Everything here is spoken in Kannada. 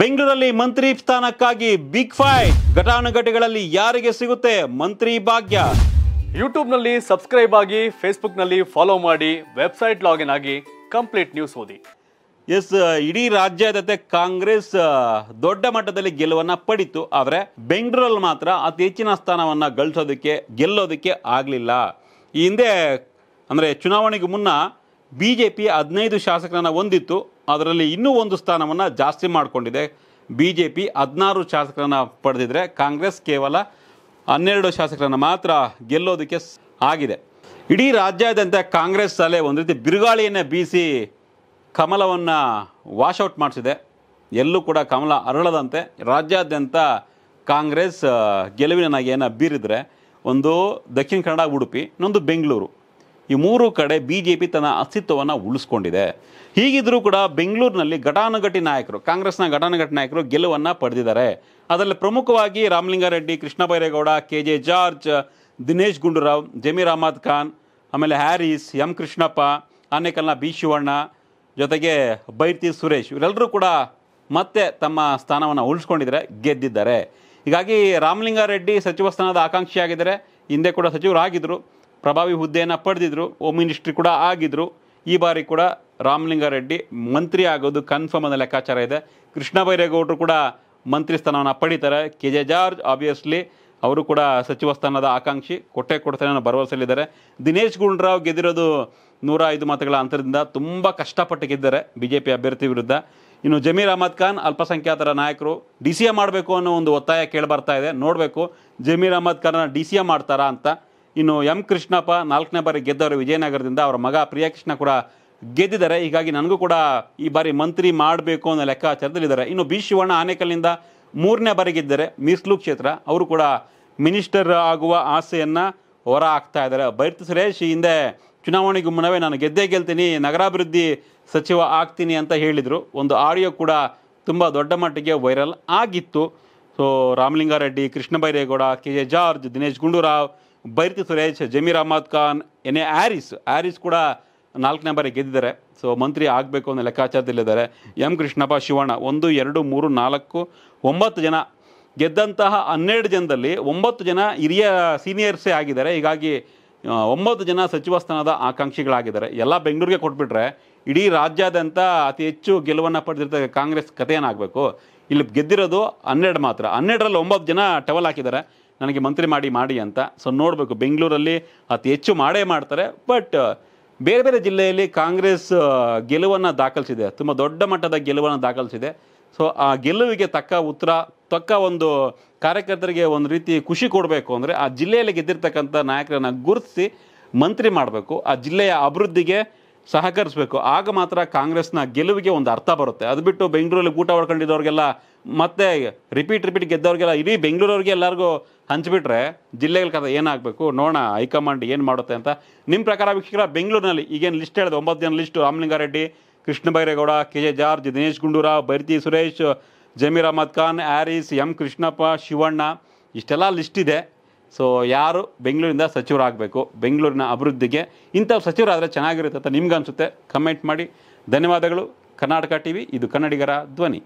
ಬೆಂಗಳೂರಲ್ಲಿ ಮಂತ್ರಿ ಸ್ಥಾನಕ್ಕಾಗಿ ಬಿಗ್ ಫೈ ಘಟಾನುಘಟಿಗಳಲ್ಲಿ ಯಾರಿಗೆ ಸಿಗುತ್ತೆ ಮಂತ್ರಿ ಭಾಗ್ಯ ಯೂಟ್ಯೂಬ್ನಲ್ಲಿ ಸಬ್ಸ್ಕ್ರೈಬ್ ಆಗಿ ಫೇಸ್ಬುಕ್ನಲ್ಲಿ ಫಾಲೋ ಮಾಡಿ ವೆಬ್ಸೈಟ್ ಲಾಗಿನ್ ಆಗಿ ಕಂಪ್ಲೀಟ್ ನ್ಯೂಸ್ ಓದಿ ಎಸ್ ಇಡೀ ರಾಜ್ಯಾದ್ಯತೆ ಕಾಂಗ್ರೆಸ್ ದೊಡ್ಡ ಮಟ್ಟದಲ್ಲಿ ಗೆಲುವನ್ನ ಪಡಿತು ಆದರೆ ಬೆಂಗಳೂರಲ್ಲಿ ಮಾತ್ರ ಅತಿ ಹೆಚ್ಚಿನ ಸ್ಥಾನವನ್ನ ಗಳಿಸೋದಕ್ಕೆ ಗೆಲ್ಲೋದಕ್ಕೆ ಆಗಲಿಲ್ಲ ಈ ಹಿಂದೆ ಅಂದರೆ ಚುನಾವಣೆಗೂ ಮುನ್ನ ಬಿ ಜೆ ಪಿ ಹದಿನೈದು ಶಾಸಕರನ್ನು ಹೊಂದಿತ್ತು ಅದರಲ್ಲಿ ಇನ್ನೂ ಒಂದು ಸ್ಥಾನವನ್ನು ಜಾಸ್ತಿ ಮಾಡಿಕೊಂಡಿದೆ ಬಿ ಜೆ ಪಿ ಹದಿನಾರು ಶಾಸಕರನ್ನು ಪಡೆದಿದ್ರೆ ಕಾಂಗ್ರೆಸ್ ಕೇವಲ ಹನ್ನೆರಡು ಶಾಸಕರನ್ನು ಮಾತ್ರ ಗೆಲ್ಲೋದಕ್ಕೆ ಆಗಿದೆ ಇಡೀ ರಾಜ್ಯಾದ್ಯಂತ ಕಾಂಗ್ರೆಸ್ ಅಲ್ಲೇ ಒಂದು ರೀತಿ ಬಿರುಗಾಳಿಯನ್ನು ಬೀಸಿ ಕಮಲವನ್ನು ವಾಶೌಟ್ ಮಾಡಿಸಿದೆ ಎಲ್ಲೂ ಕೂಡ ಕಮಲ ಅರಳದಂತೆ ರಾಜ್ಯಾದ್ಯಂತ ಕಾಂಗ್ರೆಸ್ ಗೆಲುವಿನ ಏನ ಬೀರಿದರೆ ಒಂದು ದಕ್ಷಿಣ ಕನ್ನಡ ಉಡುಪಿ ಇನ್ನೊಂದು ಬೆಂಗಳೂರು ಈ ಮೂರು ಕಡೆ ಬಿ ಜೆ ಪಿ ತನ್ನ ಅಸ್ತಿತ್ವವನ್ನು ಉಳಿಸ್ಕೊಂಡಿದೆ ಹೀಗಿದ್ರೂ ಕೂಡ ಬೆಂಗಳೂರಿನಲ್ಲಿ ಘಟಾನುಘಟಿ ನಾಯಕರು ಕಾಂಗ್ರೆಸ್ನ ಘಟಾನುಘಟಿ ನಾಯಕರು ಗೆಲುವನ್ನು ಪಡೆದಿದ್ದಾರೆ ಅದರಲ್ಲಿ ಪ್ರಮುಖವಾಗಿ Ramalinga Reddy Krishna Byre Gowda K J George Dinesh Gundu Rao Zameer Ahmed Khan ಆಮೇಲೆ ಹ್ಯಾರಿಸ್ ಎಂ ಕೃಷ್ಣಪ್ಪ ಆನೇಕಲ್ನ ಬಿ ಶಿವಣ್ಣ ಜೊತೆಗೆ ಬೈರ್ತಿ ಸುರೇಶ್ ಇವರೆಲ್ಲರೂ ಕೂಡ ಮತ್ತೆ ತಮ್ಮ ಸ್ಥಾನವನ್ನು ಉಳಿಸ್ಕೊಂಡಿದ್ದಾರೆ ಗೆದ್ದಿದ್ದಾರೆ ಹೀಗಾಗಿ ರಾಮಲಿಂಗಾರೆಡ್ಡಿ ಸಚಿವ ಸ್ಥಾನದ ಆಕಾಂಕ್ಷಿಯಾಗಿದ್ದಾರೆ ಹಿಂದೆ ಕೂಡ ಸಚಿವರಾಗಿದ್ದರು ಪ್ರಭಾವಿ ಹುದ್ದೆಯನ್ನು ಪಡೆದಿದ್ದರು ಹೋಮ್ ಮಿನಿಸ್ಟ್ರಿ ಕೂಡ ಆಗಿದ್ದರು ಈ ಬಾರಿ ಕೂಡ ರಾಮಲಿಂಗಾರೆಡ್ಡಿ ಮಂತ್ರಿ ಆಗೋದು ಕನ್ಫರ್ಮ್ ಅನ್ನೋ ಲೆಕ್ಕಾಚಾರ ಇದೆ ಕೃಷ್ಣ ಬೈರೇಗೌಡರು ಕೂಡ ಮಂತ್ರಿ ಸ್ಥಾನವನ್ನು ಪಡೀತಾರೆ ಕೆ ಜೆ ಜಾರ್ಜ್ ಆಬ್ವಿಯಸ್ಲಿ ಅವರು ಕೂಡ ಸಚಿವ ಸ್ಥಾನದ ಆಕಾಂಕ್ಷಿ ಕೊಟ್ಟೆ ಕೊಡ್ತಾರೆ ಅನ್ನೋ ಭರವಸೆಯಲ್ಲಿದ್ದಾರೆ ದಿನೇಶ್ ಗುಂಡ್ರಾವ್ ಗೆದ್ದಿರೋದು ನೂರ ಐದು ಮತಗಳ ಅಂತರದಿಂದ ತುಂಬ ಕಷ್ಟಪಟ್ಟು ಗೆದ್ದಾರೆ ಬಿ ಜೆ ಪಿ ಅಭ್ಯರ್ಥಿ ವಿರುದ್ಧ ಇನ್ನು ಜಮೀರ್ ಅಹಮದ್ ಖಾನ್ ಅಲ್ಪಸಂಖ್ಯಾತರ ನಾಯಕರು ಡಿ ಸಿ ಎ ಮಾಡಬೇಕು ಅನ್ನೋ ಒಂದು ಒತ್ತಾಯ ಕೇಳಿ ಬರ್ತಾ ಇದೆ ನೋಡಬೇಕು Zameer Ahmed Khan D C A ಮಾಡ್ತಾರಾ ಅಂತ ಇನ್ನು ಎಂ ಕೃಷ್ಣಪ್ಪ ನಾಲ್ಕನೇ ಬಾರಿ ಗೆದ್ದವರು ವಿಜಯನಗರದಿಂದ ಅವರ ಮಗ ಪ್ರಿಯಕೃಷ್ಣ ಕೂಡ ಗೆದ್ದಿದ್ದಾರೆ ಹೀಗಾಗಿ ನನಗೂ ಕೂಡ ಈ ಬಾರಿ ಮಂತ್ರಿ ಮಾಡಬೇಕು ಅನ್ನೋ ಲೆಕ್ಕಾಚಾರದಲ್ಲಿದ್ದಾರೆ ಇನ್ನು ಬಿ ಶಿವಣ್ಣ ಆನೇಕಲ್ನಿಂದ ಮೂರನೇ ಬಾರಿ ಗೆದ್ದಿದ್ದಾರೆ ಮೀಸಲು ಕ್ಷೇತ್ರ ಅವರು ಕೂಡ ಮಿನಿಸ್ಟರ್ ಆಗುವ ಆಸೆಯನ್ನು ಹೊರ ಹಾಕ್ತಾ ಇದ್ದಾರೆ ಭೈರತ್ ಸುರೇಶ್ ಹಿಂದೆ ಚುನಾವಣೆಗೂ ಮುನ್ನವೇ ನಾನು ಗೆದ್ದೇ ಗೆಲ್ತೀನಿ ನಗರಾಭಿವೃದ್ಧಿ ಸಚಿವ ಆಗ್ತೀನಿ ಅಂತ ಹೇಳಿದರು ಒಂದು ಆಡಿಯೋ ಕೂಡ ತುಂಬ ದೊಡ್ಡ ಮಟ್ಟಿಗೆ ವೈರಲ್ ಆಗಿತ್ತು so Ramalinga Reddy Krishna Byre Gowda K J George Dinesh Gundu Rao Byrathi Suresh Zameer Ahmed Khan N A Haris Haris ಕೂಡ ನಾಲ್ಕನೇ ಬಾರಿ ಗೆದ್ದಿದ್ದಾರೆ ಸೊ ಮಂತ್ರಿ ಆಗಬೇಕು ಅನ್ನೋ ಲೆಕ್ಕಾಚಾರದಲ್ಲಿದ್ದಾರೆ ಎಂ ಕೃಷ್ಣಪ್ಪ ಶಿವಣ್ಣ ಒಂದು ಎರಡು ಮೂರು ನಾಲ್ಕು ಒಂಬತ್ತು ಜನ ಗೆದ್ದಂತಹ ಹನ್ನೆರಡು ಜನದಲ್ಲಿ ಒಂಬತ್ತು ಜನ ಹಿರಿಯ ಸೀನಿಯರ್ಸೇ ಆಗಿದ್ದಾರೆ ಹೀಗಾಗಿ ಒಂಬತ್ತು ಜನ ಸಚಿವ ಸ್ಥಾನದ ಆಕಾಂಕ್ಷಿಗಳಾಗಿದ್ದಾರೆ ಎಲ್ಲ ಬೆಂಗಳೂರಿಗೆ ಕೊಟ್ಬಿಟ್ರೆ ಇಡೀ ರಾಜ್ಯಾದ್ಯಂತ ಅತಿ ಹೆಚ್ಚು ಗೆಲುವನ್ನು ಪಡೆದಿರ್ತಕ್ಕ ಕಾಂಗ್ರೆಸ್ ಕಥೆ ಏನಾಗಬೇಕು ಇಲ್ಲಿ ಗೆದ್ದಿರೋದು ಹನ್ನೆರಡು ಮಾತ್ರ ಹನ್ನೆರಡರಲ್ಲಿ ಒಂಬತ್ತು ಜನ ಟವಲ್ ಹಾಕಿದ್ದಾರೆ ನನಗೆ ಮಂತ್ರಿ ಮಾಡಿ ಮಾಡಿ ಅಂತ ಸೊ ನೋಡಬೇಕು ಬೆಂಗಳೂರಲ್ಲಿ ಅತಿ ಹೆಚ್ಚು ಮಾಡೇ ಮಾಡ್ತಾರೆ ಬಟ್ uh, ಬೇರೆ ಬೇರೆ ಜಿಲ್ಲೆಯಲ್ಲಿ ಕಾಂಗ್ರೆಸ್ uh, ಗೆಲುವನ್ನು ದಾಖಲಿಸಿದೆ ತುಂಬ ದೊಡ್ಡ ಮಟ್ಟದ ಗೆಲುವನ್ನು ದಾಖಲಿಸಿದೆ ಸೊ ಆ ಗೆಲುವಿಗೆ ತಕ್ಕ ಉತ್ತರ ತಕ್ಕ ಒಂದು ಕಾರ್ಯಕರ್ತರಿಗೆ ಒಂದು ರೀತಿ ಖುಷಿ ಕೊಡಬೇಕು ಅಂದರೆ ಆ ಜಿಲ್ಲೆಯಲ್ಲಿ ಗೆದ್ದಿರ್ತಕ್ಕಂಥ ನಾಯಕರನ್ನು ಗುರುತಿಸಿ ಮಂತ್ರಿ ಮಾಡಬೇಕು ಆ ಜಿಲ್ಲೆಯ ಅಭಿವೃದ್ಧಿಗೆ ಸಹಕರಿಸಬೇಕು ಆಗ ಮಾತ್ರ ಕಾಂಗ್ರೆಸ್ನ ಗೆಲುವಿಗೆ ಒಂದು ಅರ್ಥ ಬರುತ್ತೆ ಅದು ಬಿಟ್ಟು ಬೆಂಗಳೂರಲ್ಲಿ ಊಟ ಹೊಡ್ಕೊಂಡಿದ್ದವ್ರಿಗೆಲ್ಲ ಮತ್ತೆ ರಿಪೀಟ್ ರಿಪೀಟ್ ಗೆದ್ದವ್ರಿಗೆಲ್ಲ ಇಡೀ ಬೆಂಗಳೂರವ್ರಿಗೆ ಎಲ್ಲರಿಗೂ ಹಂಚಿಬಿಟ್ರೆ ಜಿಲ್ಲೆಗಳ ಕಥೆ ಏನಾಗಬೇಕು ನೋಡೋಣ ಹೈಕಮಾಂಡ್ ಏನು ಮಾಡುತ್ತೆ ಅಂತ ನಿಮ್ಮ ಪ್ರಕಾರ ವೀಕ್ಷಕರ ಬೆಂಗಳೂರಿನಲ್ಲಿ ಈಗೇನು ಲಿಸ್ಟ್ ಹೇಳಿದೆ ಒಂಬತ್ತು ಜನ list Ramalinga Reddy Krishna Byre Gowda K J George Dinesh Gundu Rao Byrathi Suresh Zameer Ahmed Khan Haris M Krishnappa Shivanna ಇಷ್ಟೆಲ್ಲ ಲಿಸ್ಟ್ ಇದೆ ಸೊ ಯಾರು ಬೆಂಗಳೂರಿಂದ ಸಚಿವರಾಗಬೇಕು ಬೆಂಗಳೂರಿನ ಅಭಿವೃದ್ಧಿಗೆ ಇಂಥ ಸಚಿವರಾದರೆ ಚೆನ್ನಾಗಿರುತ್ತೆ ಅಂತ ನಿಮ್ಗೆ ಅನಿಸುತ್ತೆ ಕಮೆಂಟ್ ಮಾಡಿ ಧನ್ಯವಾದಗಳು ಕರ್ನಾಟಕ ಟಿ ವಿ ಇದು ಕನ್ನಡಿಗರ ಧ್ವನಿ